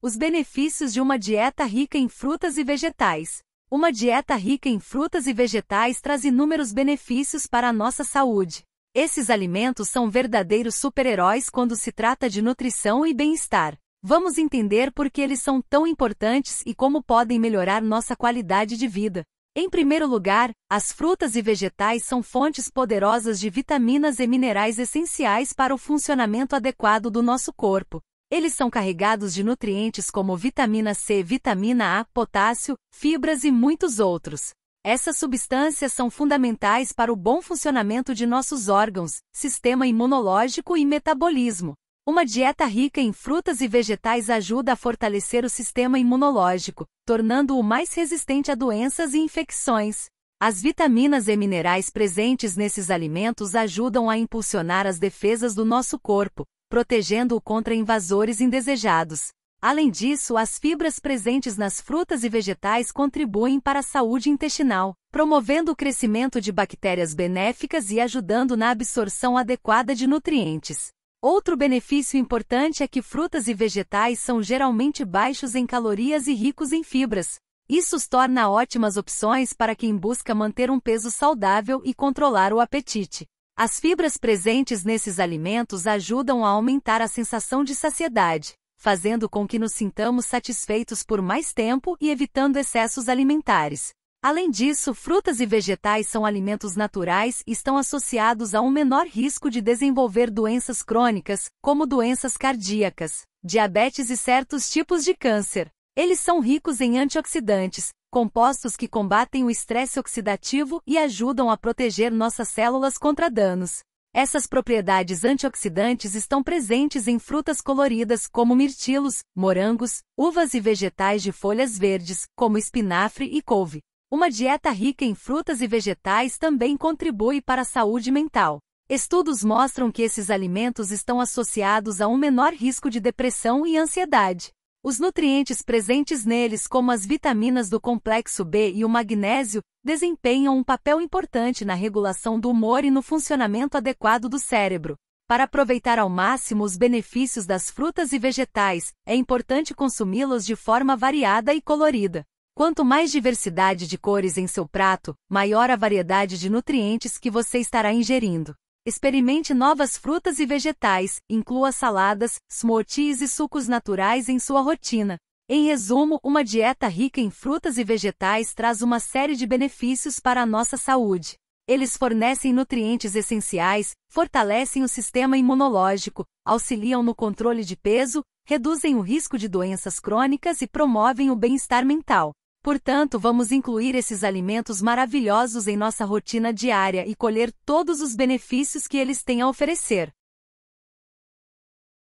Os benefícios de uma dieta rica em frutas e vegetais. Uma dieta rica em frutas e vegetais traz inúmeros benefícios para a nossa saúde. Esses alimentos são verdadeiros super-heróis quando se trata de nutrição e bem-estar. Vamos entender por que eles são tão importantes e como podem melhorar nossa qualidade de vida. Em primeiro lugar, as frutas e vegetais são fontes poderosas de vitaminas e minerais essenciais para o funcionamento adequado do nosso corpo. Eles são carregados de nutrientes como vitamina C, vitamina A, potássio, fibras e muitos outros. Essas substâncias são fundamentais para o bom funcionamento de nossos órgãos, sistema imunológico e metabolismo. Uma dieta rica em frutas e vegetais ajuda a fortalecer o sistema imunológico, tornando-o mais resistente a doenças e infecções. As vitaminas e minerais presentes nesses alimentos ajudam a impulsionar as defesas do nosso corpo, protegendo-o contra invasores indesejados. Além disso, as fibras presentes nas frutas e vegetais contribuem para a saúde intestinal, promovendo o crescimento de bactérias benéficas e ajudando na absorção adequada de nutrientes. Outro benefício importante é que frutas e vegetais são geralmente baixos em calorias e ricos em fibras. Isso os torna ótimas opções para quem busca manter um peso saudável e controlar o apetite. As fibras presentes nesses alimentos ajudam a aumentar a sensação de saciedade, fazendo com que nos sintamos satisfeitos por mais tempo e evitando excessos alimentares. Além disso, frutas e vegetais são alimentos naturais e estão associados a um menor risco de desenvolver doenças crônicas, como doenças cardíacas, diabetes e certos tipos de câncer. Eles são ricos em antioxidantes, compostos que combatem o estresse oxidativo e ajudam a proteger nossas células contra danos. Essas propriedades antioxidantes estão presentes em frutas coloridas como mirtilos, morangos, uvas e vegetais de folhas verdes, como espinafre e couve. Uma dieta rica em frutas e vegetais também contribui para a saúde mental. Estudos mostram que esses alimentos estão associados a um menor risco de depressão e ansiedade. Os nutrientes presentes neles, como as vitaminas do complexo B e o magnésio, desempenham um papel importante na regulação do humor e no funcionamento adequado do cérebro. Para aproveitar ao máximo os benefícios das frutas e vegetais, é importante consumi-los de forma variada e colorida. Quanto mais diversidade de cores em seu prato, maior a variedade de nutrientes que você estará ingerindo. Experimente novas frutas e vegetais, inclua saladas, smoothies e sucos naturais em sua rotina. Em resumo, uma dieta rica em frutas e vegetais traz uma série de benefícios para a nossa saúde. Eles fornecem nutrientes essenciais, fortalecem o sistema imunológico, auxiliam no controle de peso, reduzem o risco de doenças crônicas e promovem o bem-estar mental. Portanto, vamos incluir esses alimentos maravilhosos em nossa rotina diária e colher todos os benefícios que eles têm a oferecer.